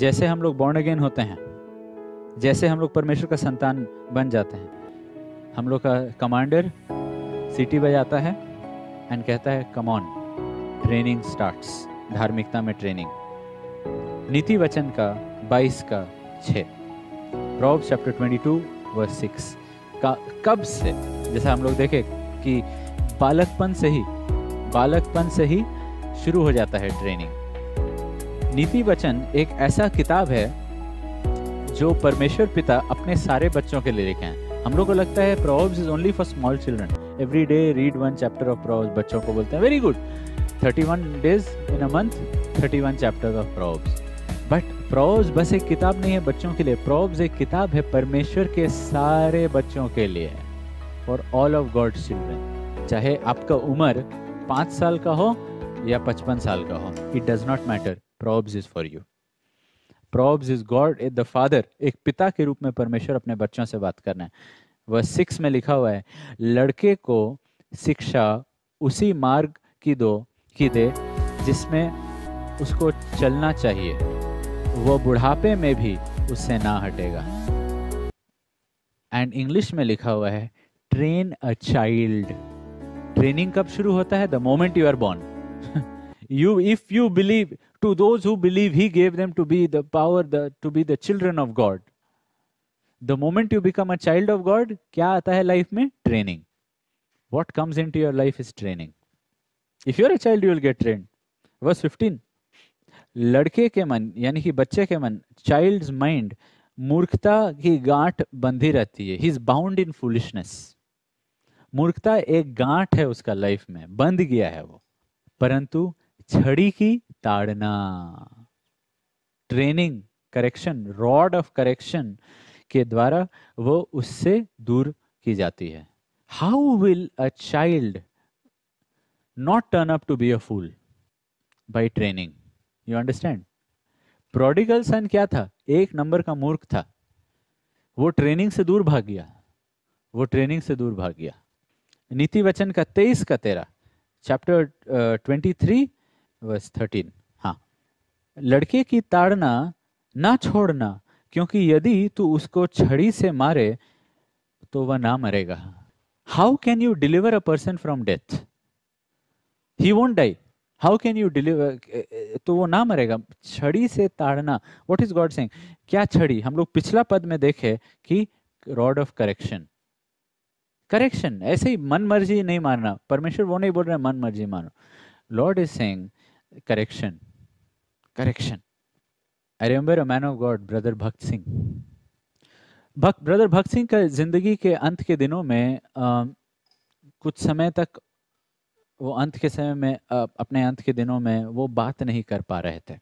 जैसे हम लोग बॉर्न अगेन होते हैं जैसे हम लोग परमेश्वर का संतान बन जाते हैं हम लोग का कमांडर सिटी बजाता है एंड कहता है कमॉन ट्रेनिंग स्टार्ट्स धार्मिकता में ट्रेनिंग नीति वचन का 22 का 6 प्रॉब चैप्टर 22 वर्स सिक्स का कब से जैसा हम लोग देखे कि बालकपन से ही बालकपन से ही शुरू हो जाता है ट्रेनिंग नीति वचन एक ऐसा किताब है जो परमेश्वर पिता अपने सारे बच्चों के लिए लिखे हैं हम लोग को लगता है Proverbs is only for small children every day read one chapter of Proverbs बच्चों को बोलते हैं very good one days in a month one chapter of Proverbs but Proverbs बस एक किताब नहीं है बच्चों के लिए प्रोव्स एक किताब है परमेश्वर के सारे बच्चों के लिए for all of God children चाहे आपका उम्र पाँच साल का हो या पचपन साल का हो it does not matter Proverbs is for you Proverbs is God is the father एक पिता के रूप में परमेश्वर अपने बच्चों से बात करना है वह सिक्स में लिखा हुआ है लड़के को शिक्षा उसी मार्ग की दो की दे जिसमें उसको चलना चाहिए वह बुढ़ापे में भी उससे ना हटेगा एंड इंग्लिश में लिखा हुआ है ट्रेन अ चाइल्ड ट्रेनिंग कब शुरू होता है the moment you are born you if you believe to those who believe he gave them to be the power the, to be the children of god the moment you become a child of god kya aata hai life mein training what comes into your life is training if you are a child you will get trained verse 15 लड़के के मन यानी कि बच्चे के मन child mind मूर्खता की गांठ बंधी रहती है ही इज बाउंड इन फुलिशनेस मूर्खता एक गांठ है उसका लाइफ में बंद गया है वो परंतु छड़ी की ताड़ना training correction rod of correction के द्वारा वो उससे दूर की जाती है how will a child not turn up to be a fool by training you understand prodigal son क्या था एक नंबर का मूर्ख था वो ट्रेनिंग से दूर भाग गया वो ट्रेनिंग से दूर भाग गया नीति वचन का तेईस का तेरा chapter twenty three verse thirteen हाँ लड़के की ताड़ना ना छोड़ना क्योंकि यदि तू उसको छड़ी से मारे तो वह ना मरेगा how can you deliver a person from death he won't die how can you deliver तो वो ना मरेगा छड़ी से ताड़ना वॉट इज गॉड सिंग क्या छड़ी हम लोग पिछला पद में देखे कि रॉड ऑफ करेक्शन करेक्शन ऐसे ही मन मर्जी नहीं मारना परमेश्वर वो नहीं बोल रहे मन मर्जी मानो Lord is saying correction. Correction. I remember a man of God, Brother Bhakt Singh. Bhak, brother bhakt singh ka zindagi ke ant ke दिनों mein आ, कुछ समय तक वो अंत के समय में अपने अंत के दिनों में वो बात नहीं कर पा रहे थे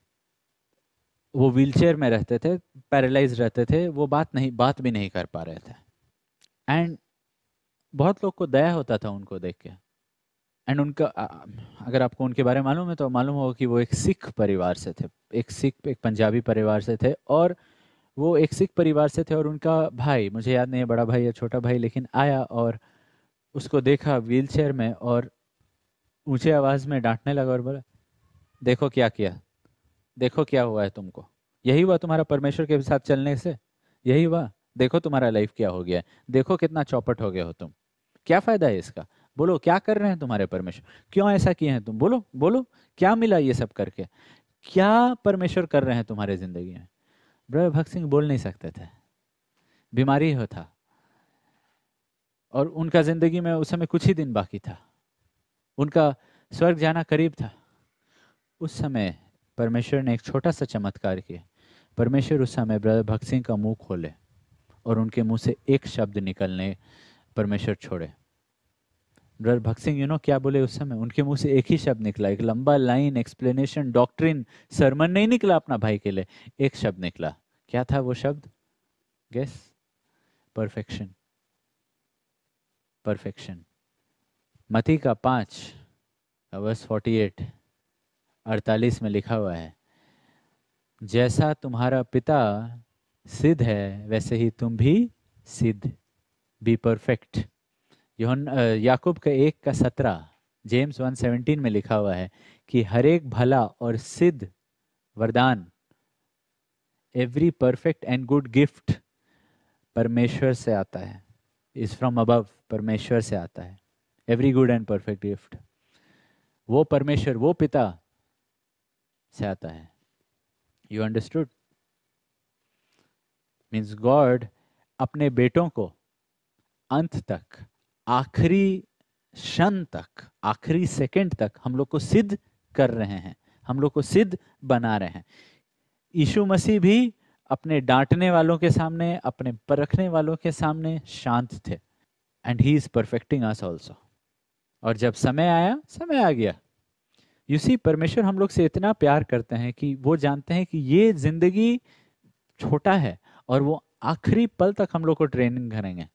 वो व्हीलचेयर में रहते थे पैरालाइज रहते थे वो बात नहीं बात भी नहीं कर पा रहे थे एंड बहुत लोग को दया होता था उनको देख के एंड उनका अगर आपको उनके बारे में मालूम है तो मालूम होगा कि वो एक सिख परिवार से थे एक सिख एक पंजाबी परिवार से थे और वो एक सिख परिवार से थे और उनका भाई मुझे याद नहीं है बड़ा भाई या छोटा भाई लेकिन आया और उसको देखा व्हील में और ऊंचे आवाज़ में डांटने लगा और बोला देखो क्या किया देखो क्या हुआ है तुमको यही हुआ तुम्हारा परमेश्वर के साथ चलने से यही हुआ देखो तुम्हारा लाइफ क्या हो गया है देखो कितना चौपट हो गया हो तुम क्या फ़ायदा है इसका बोलो क्या कर रहे हैं तुम्हारे परमेश्वर क्यों ऐसा किए हैं तुम बोलो बोलो क्या मिला ये सब करके क्या परमेश्वर कर रहे हैं तुम्हारे ज़िंदगी में ब्रदर भक्त सिंह बोल नहीं सकते थे बीमारी हो था और उनका ज़िंदगी में उस समय कुछ ही दिन बाकी था उनका स्वर्ग जाना करीब था उस समय परमेश्वर ने एक छोटा सा चमत्कार किया परमेश्वर उस समय ब्रदर भक्त सिंह का मुंह खोले और उनके मुंह से एक शब्द निकलने परमेश्वर छोड़े डॉक्टर भक्त सिंह यू नो क्या बोले उस समय उनके मुंह से एक ही शब्द निकला एक लंबा लाइन एक्सप्लेनेशन डॉक्ट्रिन सरमन नहीं निकला अपना भाई के लिए एक शब्द निकला क्या था वो शब्द गेस परफेक्शन परफेक्शन मती का पांच अवर्स फोर्टी एट अड़तालीस में लिखा हुआ है जैसा तुम्हारा पिता सिद्ध है वैसे ही तुम भी सिद्ध बी परफेक्ट योहन याकूब का एक का सत्रह जेम्स वन सेवनटीन में लिखा हुआ है कि हर एक भला और सिद्ध वरदान every perfect and good gift परमेश्वर से आता है इज़ फ्रॉम अबव परमेश्वर से आता है every good and perfect gift वो परमेश्वर वो पिता से आता है यू अंडरस्टूड मीन्स गॉड अपने बेटों को अंत तक आखिरी क्षण तक आखिरी सेकंड तक हम लोग को सिद्ध कर रहे हैं हम लोग को सिद्ध बना रहे हैं यीशु मसीह भी अपने डांटने वालों के सामने अपने परखने वालों के सामने शांत थे and he is perfecting us also और जब समय आया समय आ गया यूसी परमेश्वर हम लोग से इतना प्यार करते हैं कि वो जानते हैं कि ये जिंदगी छोटा है और वो आखिरी पल तक हम लोग को ट्रेनिंग करेंगे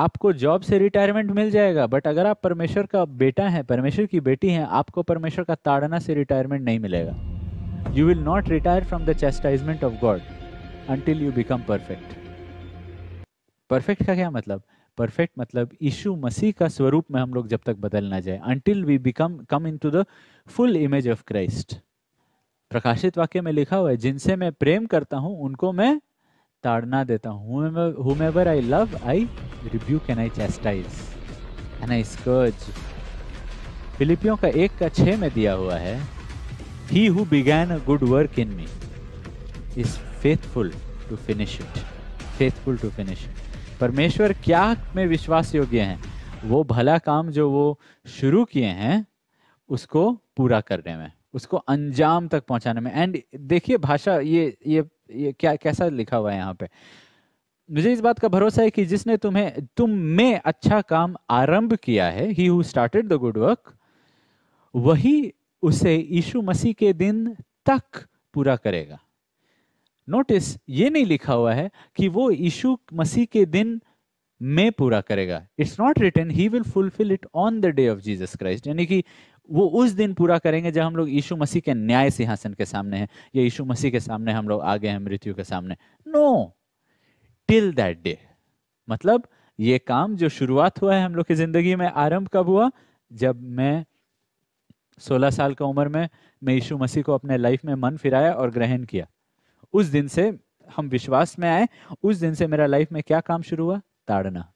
आपको जॉब से रिटायरमेंट मिल जाएगा बट अगर आप परमेश्वर का बेटा हैं परमेश्वर की बेटी हैं आपको परमेश्वर का ताड़ना से रिटायरमेंट नहीं मिलेगा you will not retire from the chastisement of God until you become perfect perfect का क्या मतलब परफेक्ट मतलब ईशु मसीह का स्वरूप में हम लोग जब तक बदल ना जाए until we become come in to the full image of Christ प्रकाशित वाक्य में लिखा हुआ है जिनसे मैं प्रेम करता हूं उनको मैं ताड़ना देता हूँ whomever I love I review can I chastise and I scourge फिलिपियों का एक का छः में दिया हुआ है he who began a good work in me is faithful to finish it faithful to finish it परमेश्वर क्या में विश्वास योग्य हैं वो भला काम जो वो शुरू किए हैं उसको पूरा करने में उसको अंजाम तक पहुंचाने में एंड देखिए भाषा ये ये ये क्या कैसा लिखा हुआ है यहाँ पे मुझे इस बात का भरोसा है कि जिसने तुम्हें तुम में अच्छा काम आरंभ किया है he who started the good work वही उसे यीशु मसीह के दिन तक पूरा करेगा नोटिस ये नहीं लिखा हुआ है कि वो यीशु मसीह के दिन में पूरा करेगा it's not return he will fulfil it on the day of Jesus Christ यानी कि वो उस दिन पूरा करेंगे जब हम लोग यीशु मसीह के न्याय सिंहासन के सामने हैं या यीशु मसीह के सामने हम लोग आगे हैं मृत्यु के सामने नो टिल दैट डे मतलब ये काम जो शुरुआत हुआ है हम लोग की जिंदगी में आरंभ कब हुआ जब मैं 16 साल की उम्र में मैं यीशु मसीह को अपने लाइफ में मन फिराया और ग्रहण किया उस दिन से हम विश्वास में आए उस दिन से मेरा लाइफ में क्या काम शुरू हुआ ताड़ना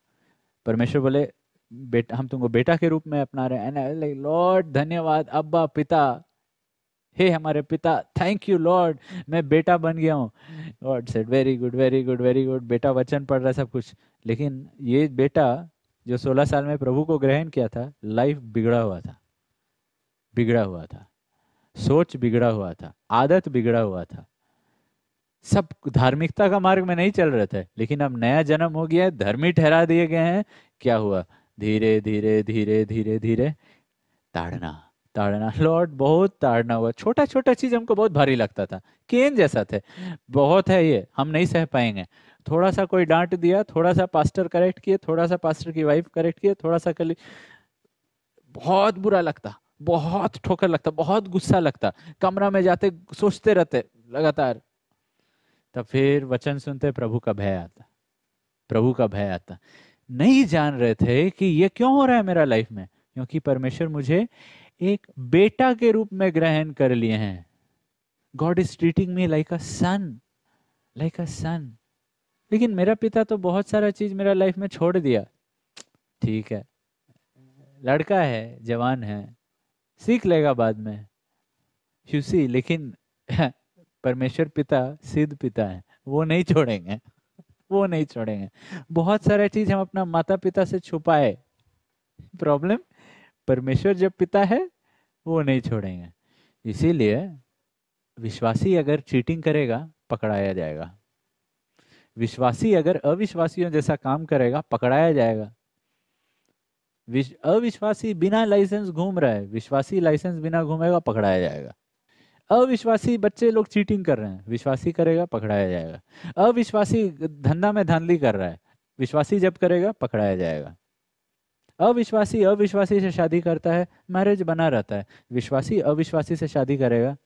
परमेश्वर बोले बेटा हम तुमको बेटा के रूप में अपना रहे एंड आई लाइक लॉर्ड धन्यवाद अब्बा पिता हे hey, हमारे पिता थैंक यू लॉर्ड मैं बेटा बन गया हूँ Lord said very good very good very good बेटा वचन पढ़ रहा है सब कुछ लेकिन ये बेटा जो 16 साल में प्रभु को ग्रहण किया था लाइफ बिगड़ा हुआ था बिगड़ा हुआ था सोच बिगड़ा हुआ था आदत बिगड़ा हुआ था सब धार्मिकता का मार्ग में नहीं चल रहे थे लेकिन अब नया जन्म हो गया है धर्मी ठहरा दिए गए हैं क्या हुआ धीरे धीरे धीरे धीरे धीरे ताड़ना ताड़ना लॉर्ड बहुत ताड़ना हुआ छोटा छोटा चीज हमको बहुत भारी लगता था केन जैसा थे बहुत है ये हम नहीं सह पाएंगे थोड़ा सा कोई डांट दिया थोड़ा सा पास्टर करेक्ट किए थोड़ा सा पास्टर की वाइफ करेक्ट किए थोड़ा सा कली बहुत बुरा लगता बहुत ठोकर लगता बहुत गुस्सा लगता कमरा में जाते सोचते रहते लगातार तब फिर वचन सुनते प्रभु का भय आता प्रभु का भय आता नहीं जान रहे थे कि ये क्यों हो रहा है मेरा लाइफ में क्योंकि परमेश्वर मुझे एक बेटा के रूप में ग्रहण कर लिए हैं God is treating me like a son like a son लेकिन मेरा पिता तो बहुत सारा चीज मेरा लाइफ में छोड़ दिया ठीक है लड़का है जवान है सीख लेगा बाद में यूसी लेकिन परमेश्वर पिता सिद्ध पिता है वो नहीं छोड़ेंगे वो नहीं छोड़ेंगे बहुत सारे चीज हम अपना माता पिता से छुपाए प्रॉब्लम परमेश्वर जब पिता है वो नहीं छोड़ेंगे इसीलिए विश्वासी अगर चीटिंग करेगा पकड़ाया जाएगा विश्वासी अगर अविश्वासियों जैसा काम करेगा पकड़ाया जाएगा अविश्वासी बिना लाइसेंस घूम रहा है विश्वासी लाइसेंस बिना घूमेगा पकड़ाया जाएगा अविश्वासी बच्चे लोग चीटिंग कर रहे हैं विश्वासी करेगा पकड़ाया जाएगा अविश्वासी धंधा में धांधली कर रहा है विश्वासी जब करेगा पकड़ाया जाएगा अविश्वासी अविश्वासी से शादी करता है मैरिज बना रहता है विश्वासी अविश्वासी से शादी करेगा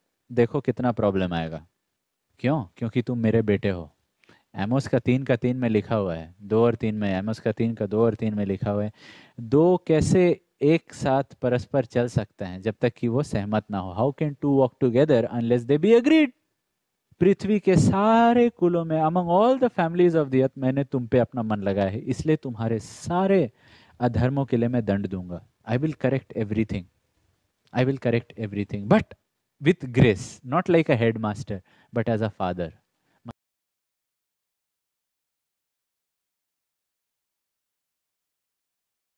देखो कितना प्रॉब्लम आएगा क्यों क्योंकि तुम मेरे बेटे हो एमोस का तीन का तीन में लिखा हुआ है दो और तीन में एमोस का तीन का दो और तीन में लिखा हुआ है दो कैसे एक साथ परस्पर चल सकते हैं जब तक कि वो सहमत ना हो how can two walk together unless they be agreed पृथ्वी के सारे कुलों में among all the families of the earth मैंने तुम पे अपना मन लगाया है इसलिए तुम्हारे सारे अधर्मों के लिए मैं दंड दूंगा I will correct everything I will correct everything but with grace not like a head master but as a father